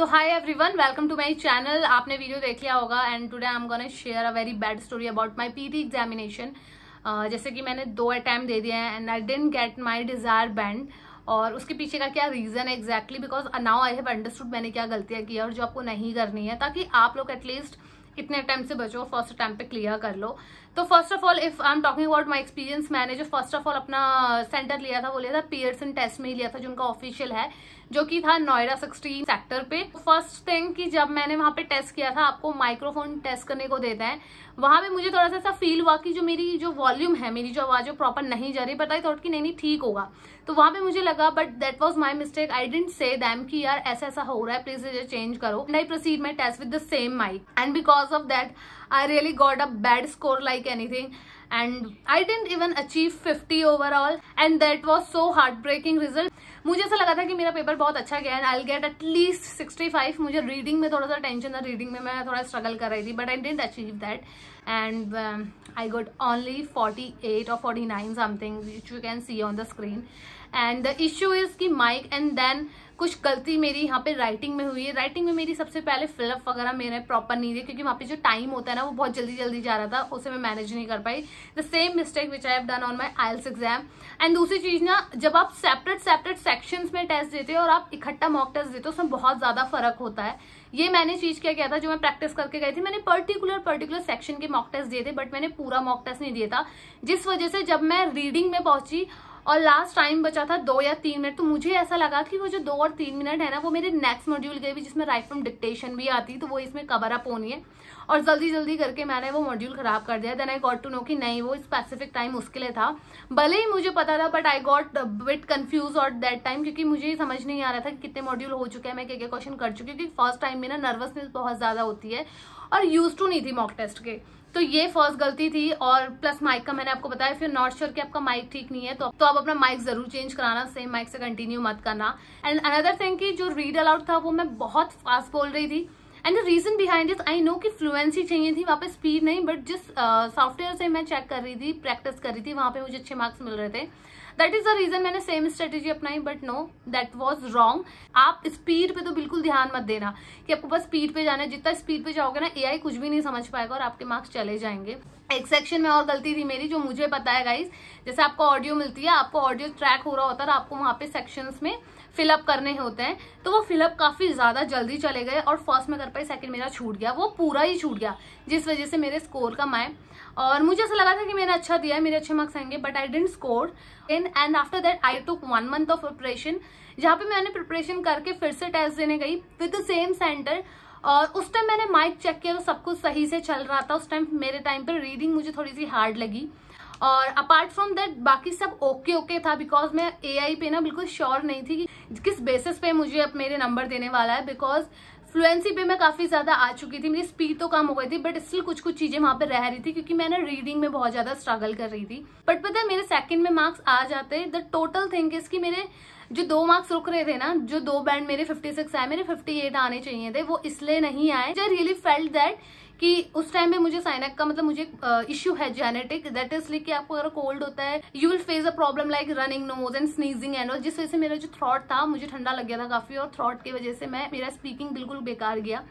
so hi every one welcome to my channel आपने video देख लिया होगा and today I am gonna share a very bad story about my P T examination जैसे कि मैंने दो अटैम्प्ट दे दिए हैं and I didn't get my desire band और उसके पीछे का क्या रीज़न है exactly because now I have understood मैंने क्या गलतियाँ की है और जो आपको नहीं करनी है ताकि आप लोग एटलीस्ट इतने अटैम्प से बचो फर्स्ट अटैम्प पे क्लियर कर लो तो first of all if I am talking about my experience मैंने जो फर्स्ट ऑफ ऑल अपना सेंटर लिया था वो लिया था इन टेस्ट में ही लिया था जो उनका ऑफिशियल है जो कि था नोएडा सिक्सटीन सेक्टर पे फर्स्ट थिंग कि जब मैंने वहां पे टेस्ट किया था आपको माइक्रोफोन टेस्ट करने को देता है वहां पे मुझे थोड़ा सा ऐसा फील हुआ कि जो मेरी जो वॉल्यूम है मेरी जो आवाज़ जो प्रॉपर नहीं जा रही पता ही थॉट कि नहीं नहीं ठीक होगा तो वहां पे मुझे लगा but that was my mistake I didn't say them कि यार ऐसा ऐसा हो रहा है प्लीज इसे चेंज करो नई proceed my test with the same mic and because of that I really got a bad score like anything and I didn't even achieve 50 overall and that was so heartbreaking result मुझे ऐसा लगा था कि मेरा paper बहुत अच्छा गया and I get at least sixty five मुझे रीडिंग में थोड़ा सा टेंशन था रीडिंग में मैं थोड़ा स्ट्रगल कर रही थी but I didn't achieve that and I got only forty eight और forty nine something which you can see on the screen and the issue is की माइक एंड देन कुछ गलती मेरी यहाँ पे राइटिंग में हुई है राइटिंग में मेरी सबसे पहले फिलअप वगैरह मेरे प्रॉपर नहीं थे क्योंकि वहाँ पे जो टाइम होता है ना वो बहुत जल्दी जल्दी जा रहा था उसे मैं मैनेज नहीं कर पाई the same mistake which I have done on my IELTS exam and दूसरी चीज ना जब आप सेपरेट सेपरेट सेक्शन में टेस्ट देते हो और आप इकट्ठा मॉक टेस्ट देते हो उसमें बहुत ज्यादा फर्क होता है ये मैंने चीज क्या किया था जो मैं प्रैक्टिस करके गई थी मैंने पर्टिकुलर पर्टिकुलर सेक्शन के मॉक टेस्ट दिए थे बट मैंने पूरा मॉक टेस्ट नहीं दिया था जिस वजह से जब मैं रीडिंग में पहुंची और लास्ट टाइम बचा था दो या तीन मिनट तो मुझे ऐसा लगा कि वो जो दो और तीन मिनट है ना वो मेरे नेक्स्ट मॉड्यूल के भी जिसमें राइट फ्रॉम डिक्टेशन भी आती तो वो इसमें कवर अप होनी है और जल्दी जल्दी करके मैंने वो मॉड्यूल खराब कर दिया then I got to know कि नहीं वो स्पेसिफिक टाइम उसके लिए था भले ही मुझे पता था but I got bit confused और दैट टाइम क्योंकि मुझे समझ नहीं आ रहा था कि कितने मॉड्यूल हो चुके हैं मैं क्या क्या क्वेश्चन कर चुकी हूँ क्योंकि फर्स्ट टाइम में ना नर्वसनेस बहुत ज़्यादा होती है और यूज टू नहीं थी मॉक टेस्ट के तो ये फर्स्ट गलती थी और प्लस माइक का मैंने आपको बताया फिर नॉट श्योर कि आपका माइक ठीक नहीं है तो तो आप अपना माइक जरूर चेंज कराना सेम माइक से कंटिन्यू मत करना एंड अनदर थिंग कि जो रीड अलाउड था वो मैं बहुत फास्ट बोल रही थी and the reason behind this I know कि फ्लुएंसी चाहिए थी वहाँ पे स्पीड नहीं बट जिस सॉफ्टवेयर uh, से मैं चेक कर रही थी प्रैक्टिस कर रही थी वहाँ पे मुझे अच्छे मार्क्स मिल रहे थे दैट इज द रीजन मैंने सेम स्ट्रेटेजी अपनाई but no that was wrong आप स्पीड पे तो बिल्कुल ध्यान मत देना कि आपको बस स्पीड पे जाना है जितना स्पीड पे जाओगे ना ए कुछ भी नहीं समझ पाएगा और आपके मार्क्स चले जाएंगे एक सेक्शन में और गलती थी मेरी जो मुझे पता है गाइज जैसे आपको ऑडियो मिलती है आपको ऑडियो ट्रैक हो रहा होता है आपको वहाँ पे सेक्शंस में फिलअप करने होते हैं तो वो फिलअप काफ़ी ज़्यादा जल्दी चले गए और फर्स्ट में कर पाई सेकंड मेरा छूट गया वो पूरा ही छूट गया जिस वजह से मेरे स्कोर कम आए और मुझे ऐसा लगा था कि मैंने अच्छा दिया है मेरे अच्छे मार्क्स आएंगे but I didn't score in and after that I took one month of preparation जहाँ पे मैंने प्रिपरेशन करके फिर से टेस्ट देने गई विद द सेम सेंटर और उस टाइम मैंने माइक चेक किया तो सब कुछ सही से चल रहा था उस टाइम मेरे टाइम पर रीडिंग मुझे थोड़ी सी हार्ड लगी और अपार्ट फ्रॉम दैट बाकी सब ओके ओके था बिकॉज मैं ए पे ना बिल्कुल श्योर नहीं थी कि किस बेसिस पे मुझे अब मेरे नंबर देने वाला है बिकॉज फ्लुएंसी पे मैं काफ़ी ज़्यादा आ चुकी थी मेरी स्पीड तो कम हो गई थी बट स्टिल कुछ कुछ चीज़ें वहाँ पे रह रही थी क्योंकि मैंने रीडिंग में बहुत ज़्यादा स्ट्रगल कर रही थी बट पता है मेरे सेकंड में मार्क्स आ जाते द टोटल थिंग इसकी मेरे जो दो मार्क्स रुक रहे थे ना जो दो बैंड मेरे 56 आए मेरे 58 आने चाहिए थे वो इसलिए नहीं आए जो रियली फेल्ट दैट कि उस टाइम में मुझे साइनक का मतलब मुझे इश्यू uh, है जेनेटिक दैट इज लाइक कि आपको अगर कोल्ड होता है you will face a problem like running nose and sneezing and जिस वजह से मेरा जो थ्रॉट था मुझे ठंडा लग गया था काफी और थ्रॉट की वजह से मैं मेरा स्पीकिंग बिल्कुल बेकार गया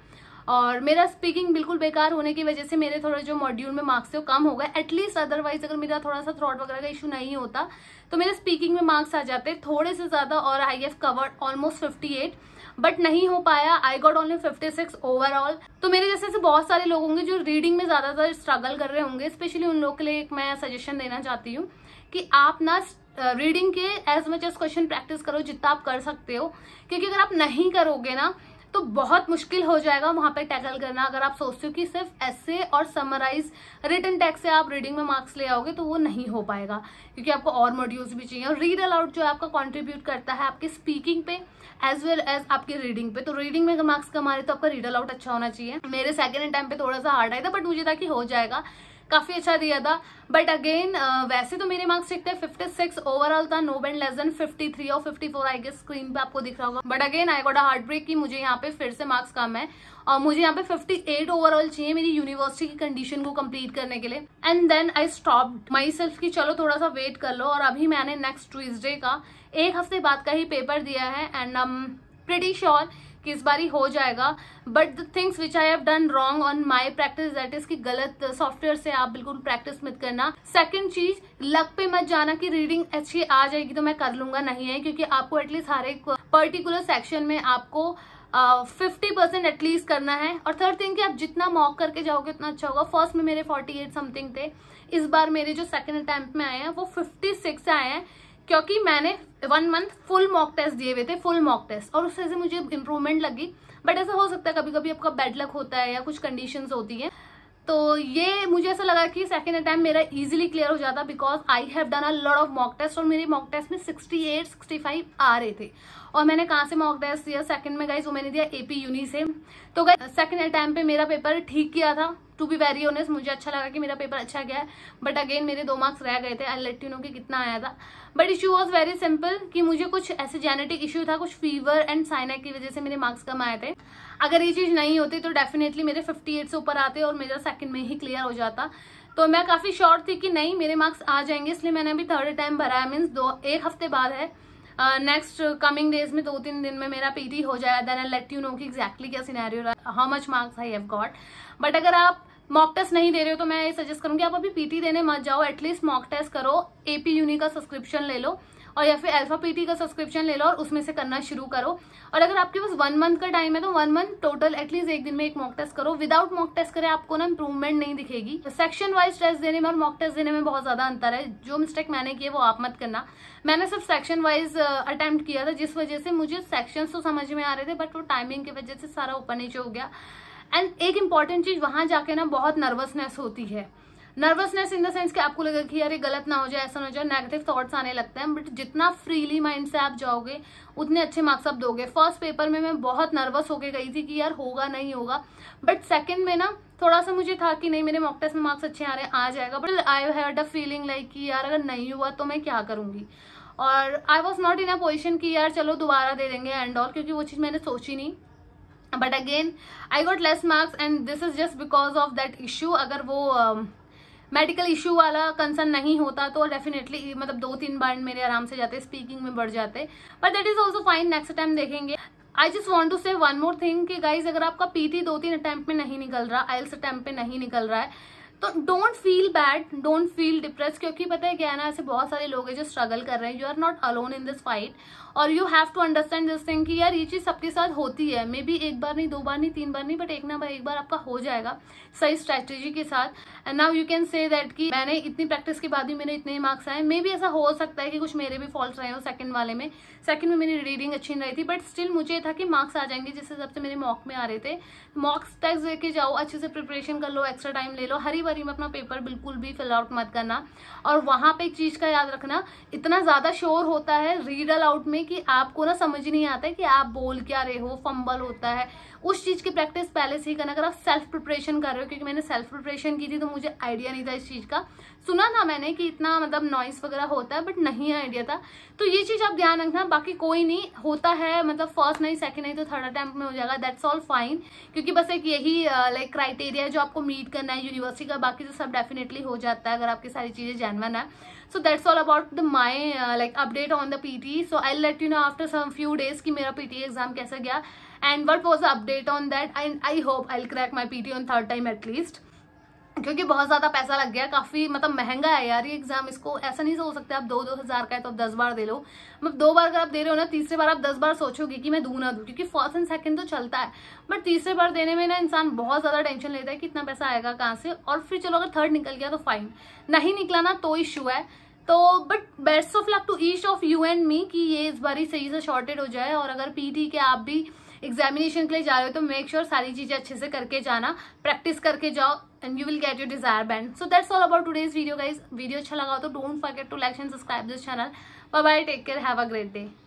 और मेरा स्पीकिंग बिल्कुल बेकार होने की वजह से मेरे थोड़े जो मॉड्यूल में मार्क्स थे वो कम हो गए एटलीस्ट अदरवाइज अगर मेरा थोड़ा सा थ्रॉट वगैरह का इशू नहीं होता तो मेरे स्पीकिंग में मार्क्स आ जाते थोड़े से ज़्यादा और I've covered almost fifty eight but नहीं हो पाया I got only fifty six overall तो मेरे जैसे से बहुत सारे लोग होंगे जो रीडिंग में ज़्यादातर स्ट्रगल कर रहे होंगे स्पेशली उन लोग के लिए एक मैं सजेशन देना चाहती हूँ कि आप ना रीडिंग के as much as question practice करो जितना आप कर सकते हो क्योंकि अगर आप नहीं करोगे ना तो बहुत मुश्किल हो जाएगा वहां पर टैकल करना अगर आप सोचते हो कि सिर्फ ऐसे और समराइज रिटर्न टैक्स से आप रीडिंग में मार्क्स ले आओगे तो वो नहीं हो पाएगा क्योंकि आपको और मॉड्यूल्स भी चाहिए और रीड अलाउड जो आपका कॉन्ट्रीब्यूट करता है आपके स्पीकिंग पे एज वेल एज आपके रीडिंग पे तो रीडिंग में अगर मार्क्स कमा रहे तो आपका रीड अलाउट अच्छा होना चाहिए मेरे सेकेंड टाइम पे थोड़ा सा हार्ड आया था बट मुझे था कि हो जाएगा काफ़ी अच्छा दिया था बट अगेन uh, वैसे तो मेरे मार्क्स ठीक थे 56 ओवरऑल था नो बैंड लेस देन 53 और 54 आई गेस स्क्रीन पे आपको दिख रहा होगा but again I got a heartbreak की मुझे यहाँ पे फिर से मार्क्स कम है और मुझे यहाँ पे 58 ओवरऑल चाहिए मेरी यूनिवर्सिटी की कंडीशन को कंप्लीट करने के लिए and then I stop myself की चलो थोड़ा सा वेट कर लो और अभी मैंने नेक्स्ट ट्यूजडे का एक हफ्ते बाद का ही पेपर दिया है एंड प्रिटी श्योर sure कि इस बारी हो जाएगा but the things which I have done wrong on my practice that is कि गलत सॉफ्टवेयर से आप बिल्कुल प्रैक्टिस मत करना सेकेंड चीज लक पे मत जाना कि रीडिंग अच्छी आ जाएगी तो मैं कर लूंगा नहीं है क्योंकि आपको एटलीस्ट हर एक पर्टिकुलर सेक्शन में आपको फिफ्टी परसेंट एटलीस्ट करना है और थर्ड थिंग कि आप जितना मॉक करके जाओगे उतना अच्छा होगा फर्स्ट में मेरे फोर्टी एट समथिंग थे इस बार मेरे जो सेकेंड अटैम्प्ट में आए हैं वो फिफ्टी सिक्स आए हैं क्योंकि मैंने one month full mock test दिए हुए थे फुल मॉक टेस्ट और उससे मुझे इम्प्रूवमेंट लगी बट ऐसा हो सकता है कभी कभी आपका बैड लक होता है या कुछ कंडीशन होती है तो ये मुझे ऐसा लगा कि सेकेंड अटैम्प मेरा इजिली क्लियर हो जाता because I have done a lot of mock test और मेरे मॉक टेस्ट में 68, 65 आ रहे थे और मैंने कहाँ से मॉक टेस्ट दिया सेकंड में गई वो मैंने दिया एपी यूनी से तो गई सेकेंड अटैम्प पे मेरा पेपर ठीक किया था टू बी वेरी ऑनेस्ट मुझे अच्छा लगा कि मेरा पेपर अच्छा गया है बट अगेन मेरे दो मार्क्स रह गए थे आई लेट यू नो कि कितना आया था but issue was very simple कि मुझे कुछ ऐसे जेनेटिक इशू था कुछ फीवर एंड साइनैक की वजह से मेरे मार्क्स कम आए थे अगर ये चीज़ नहीं होती तो डेफिनेटली मेरे फिफ्टी एट से ऊपर आते और मेरा सेकंड में ही क्लियर हो जाता तो मैं काफ़ी श्योर थी कि नहीं मेरे मार्क्स आ जाएंगे इसलिए मैंने अभी थर्ड टाइम भरा है मीन्स दो एक हफ्ते बाद है नेक्स्ट कमिंग डेज में दो तीन दिन में मेरा पीटी हो जाएगा then I let you know कि एग्जैक्टली क्या सिनेरियो रहा how much marks I have got but अगर आप मॉक टेस्ट नहीं दे रहे हो तो मैं ये सजेस्ट करूंगी आप अभी पीटी देने मत जाओ एटलीस्ट मॉक टेस्ट करो एपी यूनी का सब्सक्रिप्शन ले लो और या फिर अल्फा पीटी का सब्सक्रिप्शन ले लो और उसमें से करना शुरू करो और अगर आपके पास वन मंथ का टाइम है तो वन मंथ टोटल एटलीस्ट एक दिन में एक मॉक टेस्ट करो विदाउट मॉक टेस्ट करें आपको ना इंप्रूवमेंट नहीं दिखेगी सेक्शन वाइज टेस्ट देने में और मॉक टेस्ट देने में बहुत ज्यादा अंतर है जो मिस्टेक मैंने किए वो आप मत करना मैंने सिर्फ सेक्शन वाइज अटेम्प्ट किया था जिस वजह से मुझे सेक्शन तो समझ में आ रहे थे बट वो टाइमिंग की वजह से सारा ऊपर नीचे हो गया एंड एक इंपॉर्टेंट चीज वहां जाके ना बहुत नर्वसनेस होती है नर्वसनेस इन द सेंस कि आपको लगेगा कि यार ये गलत ना हो जाए ऐसा ना हो जाए नेगेटिव थॉट्स आने लगते हैं बट जितना फ्रीली माइंड से आप जाओगे उतने अच्छे मार्क्स आप दोगे फर्स्ट पेपर में मैं बहुत नर्वस होके गई थी कि यार होगा नहीं होगा बट सेकंड में ना थोड़ा सा मुझे था कि नहीं मेरे मॉक टेस्ट में मार्क्स अच्छे आ रहे आ जाएगा but I had a feeling like कि यार अगर नहीं हुआ तो मैं क्या करूँगी और I was not in a position कि यार चलो दोबारा दे देंगे एंड ऑल क्योंकि वो चीज़ मैंने सोची नहीं but again I got less marks and this is just because of that issue अगर वो मेडिकल uh, इशू वाला कंसर्न नहीं होता तो डेफिनेटली मतलब दो तीन बार मेरे आराम से जाते स्पीकिंग में बढ़ जाते but that is also fine next time देखेंगे I just want to say one more thing कि गाइज अगर आपका पीटी दो तीन अटैम्प्ट में नहीं निकल रहा आइल्स अटैम्प्ट में नहीं निकल रहा है तो don't feel bad don't feel depress क्योंकि पता है क्या है ना ऐसे बहुत सारे लोग हैं जो स्ट्रगल कर रहे हैं you are not alone in this fight और you have to understand this thing कि यार ये चीज़ सबके साथ होती है मे बी एक बार नहीं दो बार नहीं तीन बार नहीं बट एक ना बार एक बार आपका हो जाएगा सही स्ट्रैटेजी के साथ and now you can say that कि मैंने इतनी प्रैक्टिस के बाद भी मेरे इतने मार्क्स आए मे भी ऐसा हो सकता है कि कुछ मेरे भी फॉल्ट रहे हो सेकंड वाले में सेकंड में मेरी रीडिंग अच्छी नहीं रही थी बट स्टिल मुझे था कि मार्क्स आ जाएंगे जिस हिसाब से मेरे मॉक में आ रहे थे मॉक्स टेस्ट देके जाओ अच्छे से प्रिपरेशन कर लो एक्स्ट्रा टाइम ले लो हरी वरी में अपना पेपर बिल्कुल भी फिल आउट मत करना और वहाँ पे एक चीज़ का याद रखना इतना ज़्यादा शोर होता है रीड अलाउट में कि आपको ना समझ नहीं आता है कि आप बोल क्या रहे हो फंबल होता है उस चीज़ की प्रैक्टिस पहले से ही करना अगर आप सेल्फ प्रिपरेशन कर रहे हो क्योंकि मैंने सेल्फ प्रिपरेशन की थी तो मुझे आइडिया नहीं था इस चीज़ का सुना था मैंने कि इतना मतलब नॉइस वगैरह होता है बट नहीं आइडिया था तो ये चीज़ आप ध्यान रखना बाकी कोई नहीं होता है मतलब फर्स्ट नहीं सेकेंड नहीं तो थर्ड अटैम्प्ट में हो जाएगा दैट्स ऑल फाइन क्योंकि बस एक यही लाइक क्राइटेरिया जो आपको मीट करना है यूनिवर्सिटी का बाकी तो सब डेफिनेटली हो जाता है अगर आपकी सारी चीज़ें जानवन है so that's all about the my like update on the P T so I let you know after some few days कि मेरा पी टी एग्जाम कैसा गया and what was update on that and I hope I crack my P T on third time at least क्योंकि बहुत ज़्यादा पैसा लग गया काफ़ी मतलब महंगा है यार ये एग्ज़ाम इसको ऐसा नहीं हो सकता आप दो दो हज़ार का है तो आप दस बार दे लो मतलब दो बार अगर आप दे रहे हो ना तीसरे बार आप दस बार सोचोगे कि मैं दूँ ना दूँ क्योंकि फर्स्ट एंड सेकंड तो चलता है बट तीसरे बार देने में ना इंसान बहुत ज़्यादा टेंशन लेता है कि इतना पैसा आएगा कहाँ से और फिर चलो अगर थर्ड निकल गया तो फाइन नहीं निकला ना तो इशू है तो but best of luck to each of you and me कि ये इस बार ही सही से शॉर्टेड हो जाए और अगर पीटी के आप भी एग्जामिनेशन के लिए जा रहे हो तो मेक श्योर sure सारी चीज़ें अच्छे से करके जाना प्रैक्टिस करके जाओ and you will get your desire band so that's all about today's video guys video अच्छा लगा तो don't forget to like and subscribe this channel bye bye take care have a great day